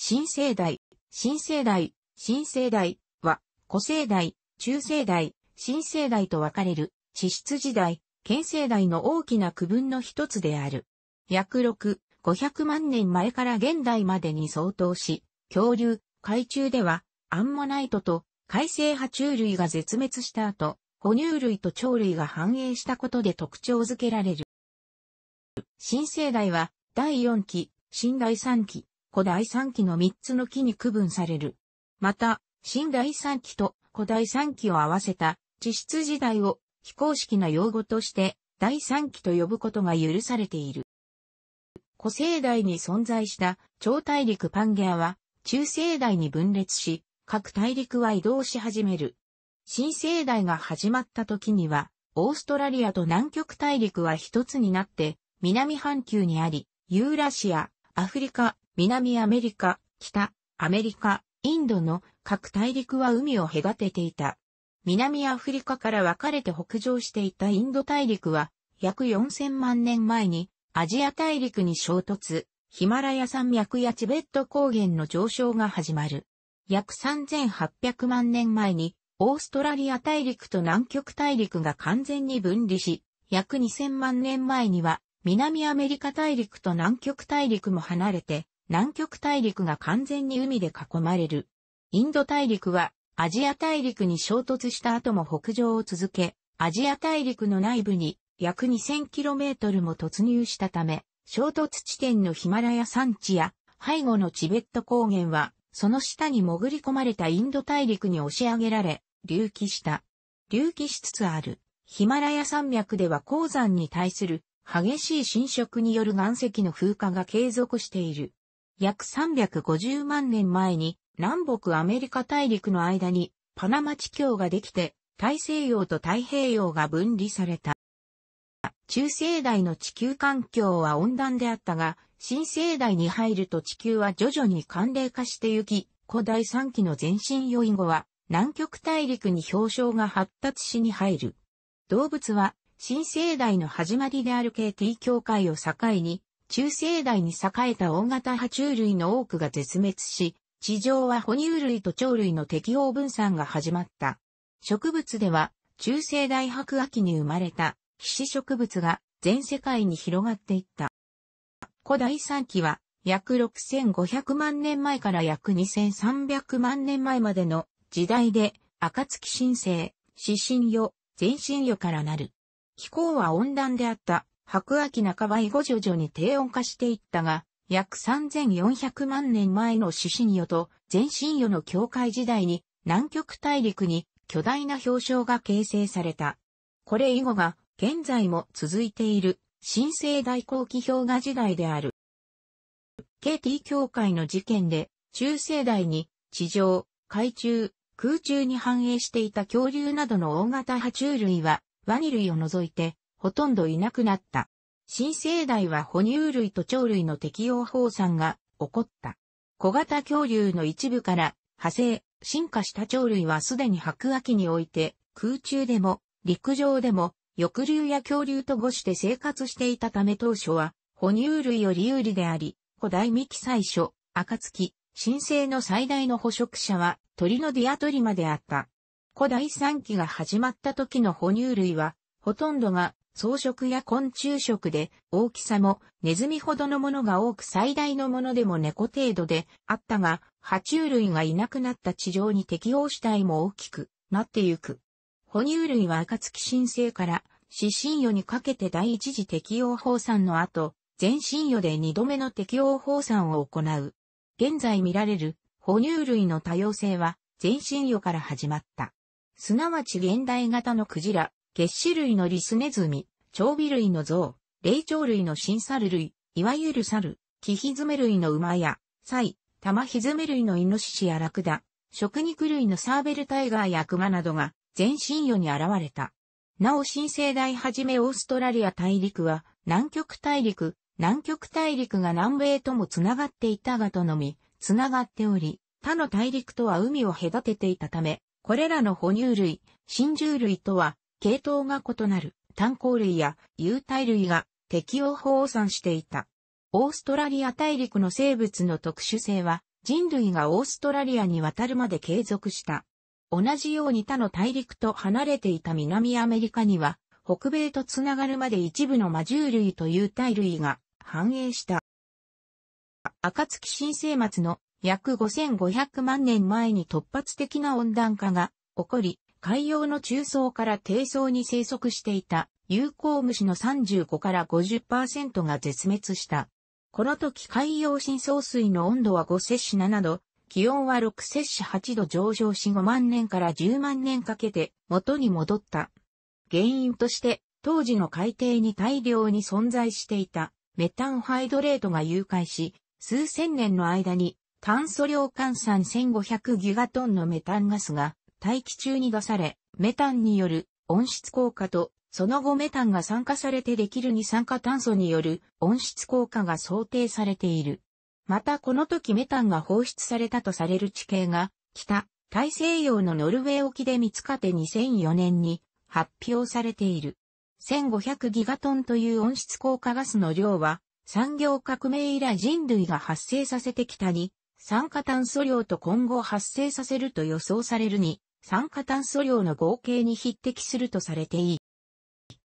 新生代、新生代、新生代は、古生代、中生代、新生代と分かれる、地質時代、県生代の大きな区分の一つである。約6、500万年前から現代までに相当し、恐竜、海中では、アンモナイトと海生爬虫類が絶滅した後、哺乳類と鳥類が繁栄したことで特徴づけられる。新生代は、第4期、新第3期、古代三期の三つの期に区分される。また、新第三期と古代三期を合わせた地質時代を非公式な用語として第三期と呼ぶことが許されている。古生代に存在した超大陸パンゲアは中生代に分裂し、各大陸は移動し始める。新生代が始まった時には、オーストラリアと南極大陸は一つになって、南半球にあり、ユーラシア、アフリカ、南アメリカ、北、アメリカ、インドの各大陸は海を隔てていた。南アフリカから分かれて北上していたインド大陸は、約4000万年前にアジア大陸に衝突、ヒマラヤ山脈やチベット高原の上昇が始まる。約3800万年前に、オーストラリア大陸と南極大陸が完全に分離し、約2000万年前には、南アメリカ大陸と南極大陸も離れて、南極大陸が完全に海で囲まれる。インド大陸はアジア大陸に衝突した後も北上を続け、アジア大陸の内部に約 2000km も突入したため、衝突地点のヒマラヤ山地や背後のチベット高原は、その下に潜り込まれたインド大陸に押し上げられ、隆起した。隆起しつつある。ヒマラヤ山脈では鉱山に対する激しい侵食による岩石の風化が継続している。約350万年前に南北アメリカ大陸の間にパナマ地峡ができて大西洋と太平洋が分離された。中世代の地球環境は温暖であったが、新世代に入ると地球は徐々に寒冷化してゆき、古代3期の前身要因後は南極大陸に氷床が発達しに入る。動物は新世代の始まりである KT 境界を境に中生代に栄えた大型爬虫類の多くが絶滅し、地上は哺乳類と鳥類の適応分散が始まった。植物では、中生代白亜紀に生まれた、騎士植物が全世界に広がっていった。古代産期は、約6500万年前から約2300万年前までの時代で、暁新星、死神魚、全身魚からなる。気候は温暖であった白亜紀半ば以後徐々に低温化していったが、約3400万年前の獅子与と全神与の境界時代に南極大陸に巨大な氷床が形成された。これ以後が現在も続いている新生大後期氷河時代である。KT 協会の事件で中世代に地上、海中、空中に繁栄していた恐竜などの大型爬虫類はワニ類を除いてほとんどいなくなった。新生代は哺乳類と鳥類の適応放散が起こった。小型恐竜の一部から派生、進化した鳥類はすでに白亜紀において空中でも陸上でも翼竜や恐竜と語して生活していたため当初は哺乳類より有利であり、古代未期最初、暁、新生の最大の捕食者は鳥のディアトリマであった。古代3期が始まった時の哺乳類は、ほとんどが草食や昆虫食で、大きさもネズミほどのものが多く最大のものでも猫程度であったが、爬虫類がいなくなった地上に適応主体も大きくなってゆく。哺乳類は暁新生から四神魚にかけて第一次適応放散の後、全神魚で二度目の適応放散を行う。現在見られる哺乳類の多様性は全神魚から始まった。すなわち現代型のクジラ、月種類のリスネズミ、蝶尾類の象、霊長類の新猿類、いわゆる猿、キヒズメ類の馬や、サイ、タマヒズメ類のイノシシやラクダ、食肉類のサーベルタイガーやクマなどが全身魚に現れた。なお新生代はじめオーストラリア大陸は南極大陸、南極大陸が南米ともつながっていたがとのみ、つながっており、他の大陸とは海を隔てていたため、これらの哺乳類、真獣類とは系統が異なる炭鉱類や有体類が適応法を算していた。オーストラリア大陸の生物の特殊性は人類がオーストラリアに渡るまで継続した。同じように他の大陸と離れていた南アメリカには北米とつながるまで一部の魔獣類という体類が繁栄した。暁新生末の約5500万年前に突発的な温暖化が起こり、海洋の中層から低層に生息していた有効虫の35から50%が絶滅した。この時海洋深層水の温度は5摂氏7度、気温は6摂氏8度上昇し5万年から10万年かけて元に戻った。原因として当時の海底に大量に存在していたメタンハイドレートが融解し、数千年の間に炭素量換算1500ギガトンのメタンガスが大気中に出され、メタンによる温室効果と、その後メタンが酸化されてできる二酸化炭素による温室効果が想定されている。またこの時メタンが放出されたとされる地形が、北、大西洋のノルウェー沖で見つかって2004年に発表されている。1500ギガトンという温室効果ガスの量は、産業革命以来人類が発生させてきたに、酸化炭素量と今後発生させると予想されるに、酸化炭素量の合計に匹敵するとされていい。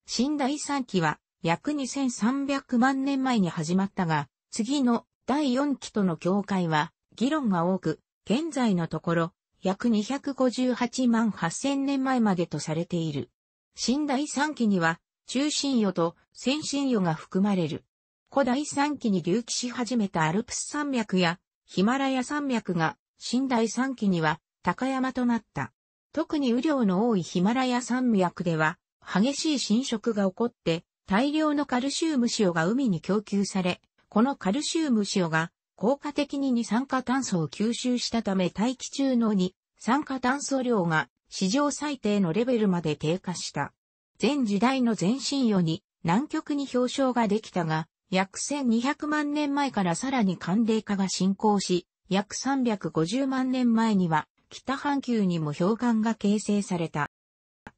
新第三期は約2300万年前に始まったが、次の第四期との境界は議論が多く、現在のところ約258万8000年前までとされている。新第三期には中心与と先進与が含まれる。古代三期に隆起し始めたアルプス山脈やヒマラヤ山脈が新第三期には高山となった。特に雨量の多いヒマラヤ山脈では、激しい侵食が起こって、大量のカルシウム塩が海に供給され、このカルシウム塩が効果的に二酸化炭素を吸収したため大気中の二酸化炭素量が史上最低のレベルまで低下した。全時代の前進世に南極に氷床ができたが、約1200万年前からさらに寒冷化が進行し、約350万年前には北半球にも氷管が形成された。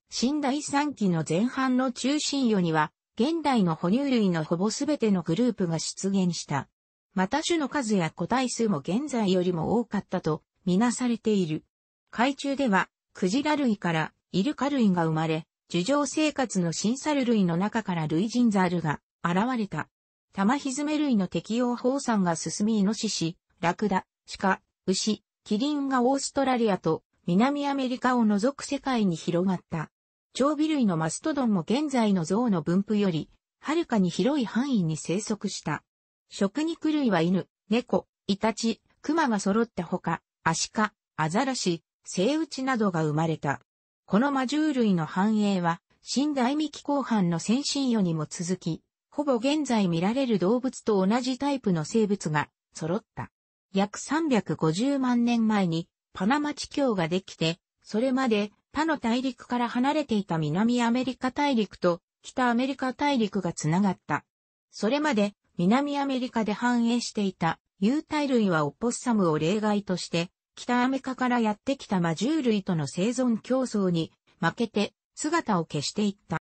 新第三期の前半の中心予には、現代の哺乳類のほぼ全てのグループが出現した。また種の数や個体数も現在よりも多かったとみなされている。海中では、クジラ類からイルカ類が生まれ、樹上生活の新猿類の中から類人ザルが現れた。玉ひずめ類の適応放散が進みイノシシ、ラクダ、鹿、牛、キリンがオーストラリアと南アメリカを除く世界に広がった。長尾類のマストドンも現在の象の分布より、はるかに広い範囲に生息した。食肉類は犬、猫、イタチ、クマが揃ったほか、アシカ、アザラシ、セイウチなどが生まれた。この魔獣類の繁栄は、新大幹後半の先進世にも続き、ほぼ現在見られる動物と同じタイプの生物が揃った。約350万年前にパナマ地境ができて、それまで他の大陸から離れていた南アメリカ大陸と北アメリカ大陸がつながった。それまで南アメリカで繁栄していた有体類はオポッサムを例外として、北アメリカからやってきた魔獣類との生存競争に負けて姿を消していった。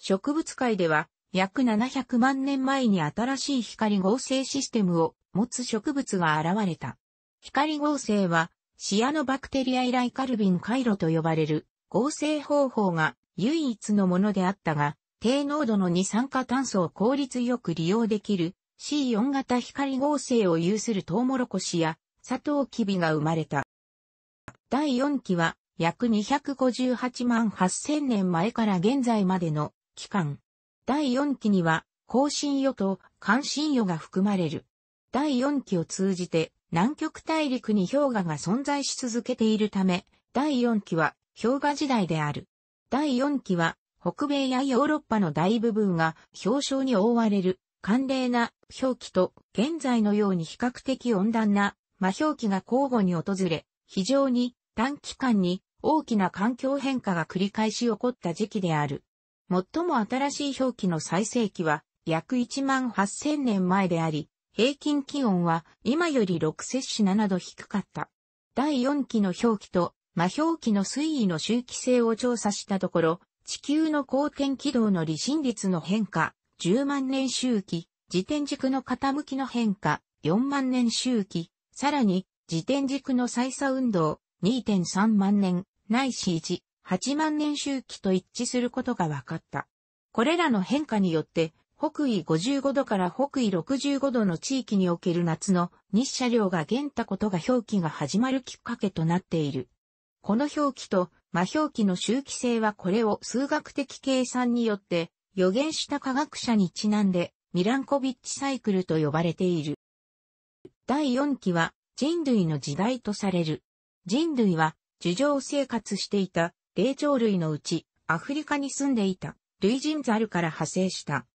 植物界では約700万年前に新しい光合成システムを持つ植物が現れた。光合成は、シアノバクテリア以来カルビン回路と呼ばれる合成方法が唯一のものであったが、低濃度の二酸化炭素を効率よく利用できる C4 型光合成を有するトウモロコシやサトウキビが生まれた。第4期は約258万8000年前から現在までの期間。第4期には、後進与と関心与が含まれる。第4期を通じて南極大陸に氷河が存在し続けているため、第4期は氷河時代である。第4期は北米やヨーロッパの大部分が氷床に覆われる寒冷な氷期と現在のように比較的温暖な魔氷期が交互に訪れ、非常に短期間に大きな環境変化が繰り返し起こった時期である。最も新しい氷期の最盛期は約1万8000年前であり、平均気温は今より6摂氏7度低かった。第4期の表記と魔表記の推移の周期性を調査したところ、地球の公転軌道の離心率の変化、10万年周期、自転軸の傾きの変化、4万年周期、さらに、自転軸の再差運動、2.3万年、ないし1、8万年周期と一致することが分かった。これらの変化によって、北緯55度から北緯65度の地域における夏の日射量が減ったことが表記が始まるきっかけとなっている。この表記と、魔表記の周期性はこれを数学的計算によって予言した科学者にちなんで、ミランコビッチサイクルと呼ばれている。第4期は人類の時代とされる。人類は、樹上生活していた霊長類のうち、アフリカに住んでいた類人猿から派生した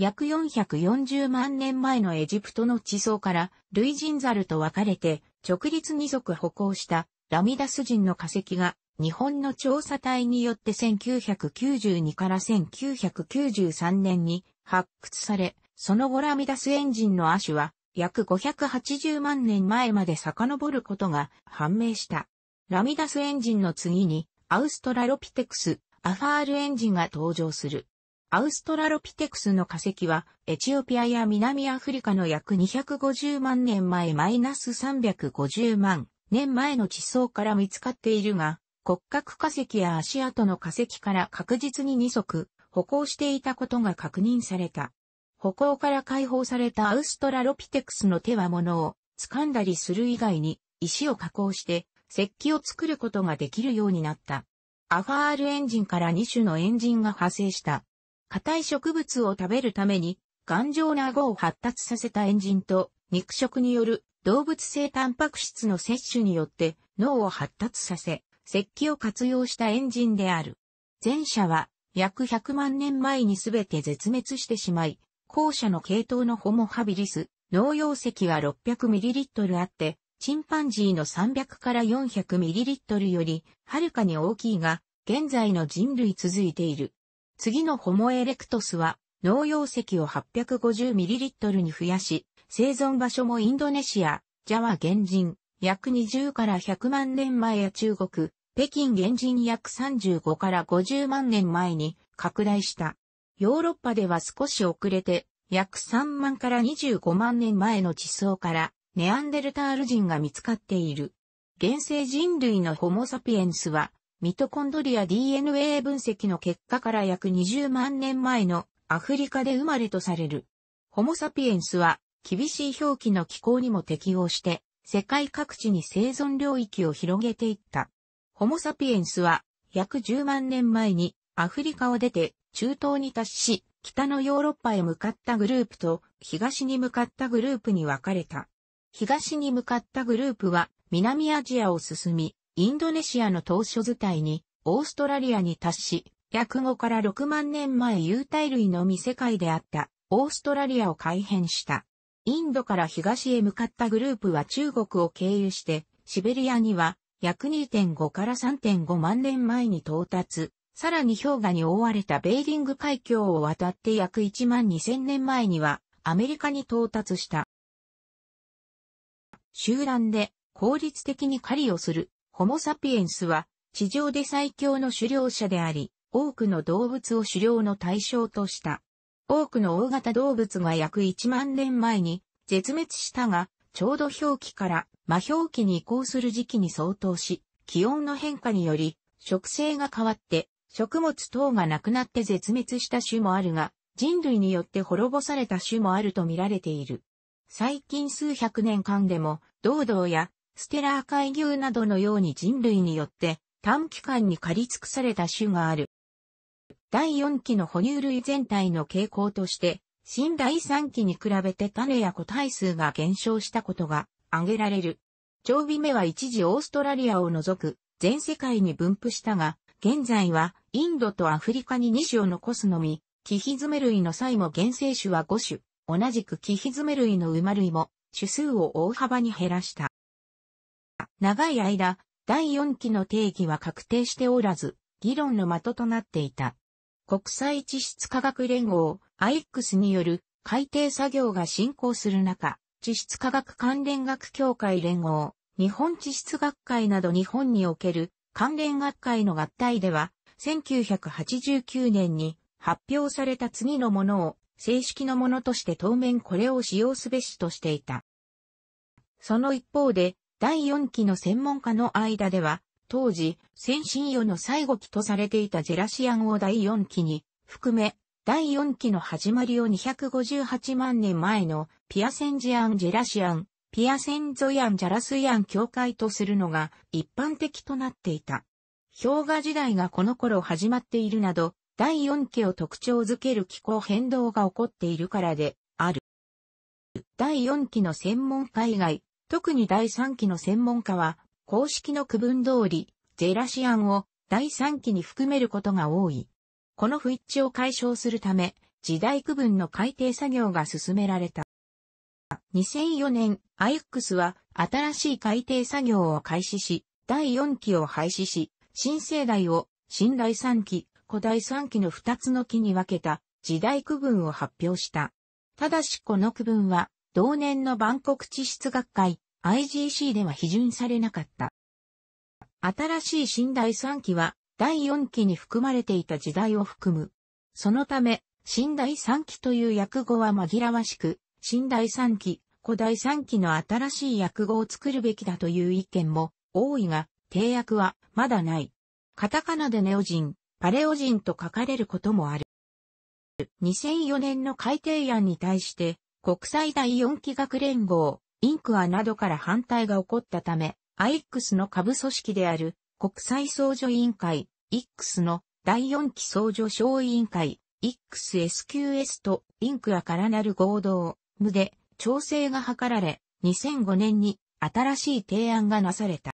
約440万年前のエジプトの地層から類人猿と分かれて直立二足歩行したラミダス人の化石が日本の調査隊によって1992から1993年に発掘され、その後ラミダスエンジンの亜種は約580万年前まで遡ることが判明した。ラミダスエンジンの次にアウストラロピテクス、アファールエンジンが登場する。アウストラロピテクスの化石は、エチオピアや南アフリカの約250万年前マイナス350万年前の地層から見つかっているが、骨格化石や足跡の化石から確実に二足、歩行していたことが確認された。歩行から解放されたアウストラロピテクスの手は物を掴んだりする以外に、石を加工して、石器を作ることができるようになった。アファールエンジンから二種のエンジンが派生した。硬い植物を食べるために、頑丈な顎を発達させたエンジンと、肉食による動物性タンパク質の摂取によって脳を発達させ、石器を活用したエンジンである。前者は約100万年前にすべて絶滅してしまい、後者の系統のホモハビリス、農用石は 600ml あって、チンパンジーの300から 400ml よりはるかに大きいが、現在の人類続いている。次のホモエレクトスは、農用石を 850ml に増やし、生存場所もインドネシア、ジャワ原人、約20から100万年前や中国、北京原人約35から50万年前に拡大した。ヨーロッパでは少し遅れて、約3万から25万年前の地層からネアンデルタール人が見つかっている。現世人類のホモサピエンスはミトコンドリア DNA 分析の結果から約20万年前のアフリカで生まれとされる。ホモサピエンスは厳しい表記の気候にも適応して世界各地に生存領域を広げていった。ホモサピエンスは約10万年前にアフリカを出て中東に達し北のヨーロッパへ向かったグループと東に向かったグループに分かれた。東に向かったグループは南アジアを進みインドネシアの島嶼図体に、オーストラリアに達し、約5から6万年前有体類のみ世界であったオーストラリアを改変した。インドから東へ向かったグループは中国を経由して、シベリアには約2.5から3.5万年前に到達、さらに氷河に覆われたベーリング海峡を渡って約1万2000年前にはアメリカに到達した。集団で効率的に狩りをするホモ・サピエンスは地上で最強の狩猟者であり、多くの動物を狩猟の対象とした。多くの大型動物が約1万年前に絶滅したが、ちょうど表記から魔表記に移行する時期に相当し、気温の変化により、植生が変わって、食物等がなくなって絶滅した種もあるが、人類によって滅ぼされた種もあると見られている。最近数百年間でも、道道やステラー海牛などのように人類によって短期間に狩り尽くされた種がある。第4期の哺乳類全体の傾向として、新第3期に比べて種や個体数が減少したことが挙げられる。長尾目は一時オーストラリアを除く全世界に分布したが、現在はインドとアフリカに2種を残すのみ、キヒズメ類の際も原生種は5種、同じくキヒズメ類の馬類も種数を大幅に減らした。長い間、第4期の定義は確定しておらず、議論の的となっていた。国際地質科学連合 IX による改定作業が進行する中、地質科学関連学協会連合、日本地質学会など日本における関連学会の合体では、1989年に発表された次のものを正式のものとして当面これを使用すべしとしていた。その一方で、第4期の専門家の間では、当時、先進世の最後期とされていたジェラシアンを第4期に含め、第4期の始まりを258万年前のピアセンジアン・ジェラシアン、ピアセンゾヤン・ジャラスヤン境界とするのが一般的となっていた。氷河時代がこの頃始まっているなど、第4期を特徴づける気候変動が起こっているからである。第4期の専門海外、特に第3期の専門家は、公式の区分通り、ゼラシアンを第3期に含めることが多い。この不一致を解消するため、時代区分の改定作業が進められた。2004年、クスは新しい改定作業を開始し、第4期を廃止し、新世代を新第3期、古第3期の2つの期に分けた時代区分を発表した。ただしこの区分は同年の万国地質学会 IGC では批准されなかった。新しい新第3期は第4期に含まれていた時代を含む。そのため、新第3期という訳語は紛らわしく、新第3期、古代3期の新しい訳語を作るべきだという意見も多いが、定訳はまだない。カタカナでネオ人、パレオ人と書かれることもある。2004年の改定案に対して、国際第4期学連合、インクアなどから反対が起こったため、IX の下部組織である国際創助委員会、x の第4期創助小委員会、XSQS とインクアからなる合同、無で調整が図られ、2005年に新しい提案がなされた。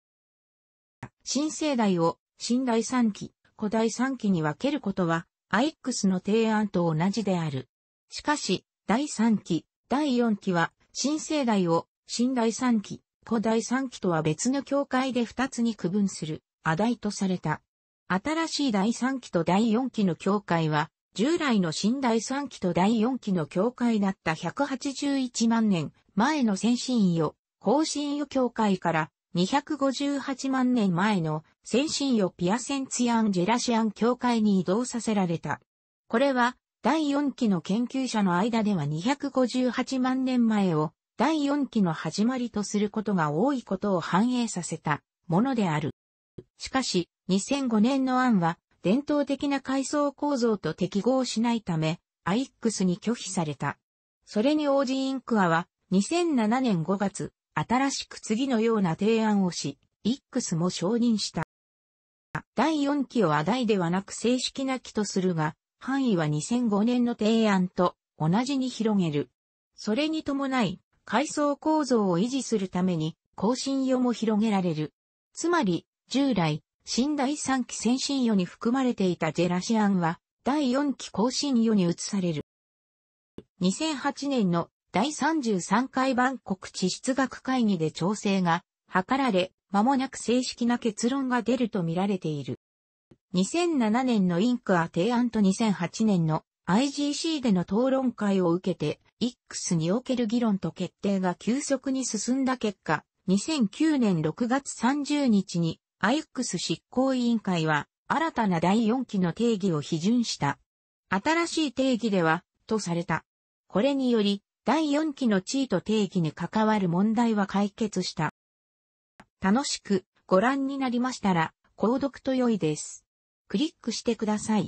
新生代を新第3期、古代3期に分けることは、アイックスの提案と同じである。しかし、第3期、第4期は、新生代を、新第3期、古第3期とは別の教会で2つに区分する、亜代とされた。新しい第3期と第4期の教会は、従来の新第3期と第4期の教会だった181万年前の先進予、後進予教会から258万年前の先進予。ピアセンツィアン・ジェラシアン教会に移動させられた。これは第4期の研究者の間では258万年前を第4期の始まりとすることが多いことを反映させたものである。しかし、2005年の案は伝統的な階層構造と適合しないため、アイックスに拒否された。それに応じインクアは2007年5月、新しく次のような提案をし、イックスも承認した。第4期をアダイではなく正式な期とするが、範囲は2005年の提案と同じに広げる。それに伴い、階層構造を維持するために、更新用も広げられる。つまり、従来、新第3期先進予に含まれていたジェラシアンは、第4期更新予に移される。2008年の第33回万国地質学会議で調整が図られ、間もなく正式な結論が出ると見られている。2007年のインクア提案と2008年の IGC での討論会を受けて、X における議論と決定が急速に進んだ結果、2009年6月30日に IX 執行委員会は新たな第4期の定義を批准した。新しい定義では、とされた。これにより、第4期の地位と定義に関わる問題は解決した。楽しくご覧になりましたら、購読と良いです。クリックしてください。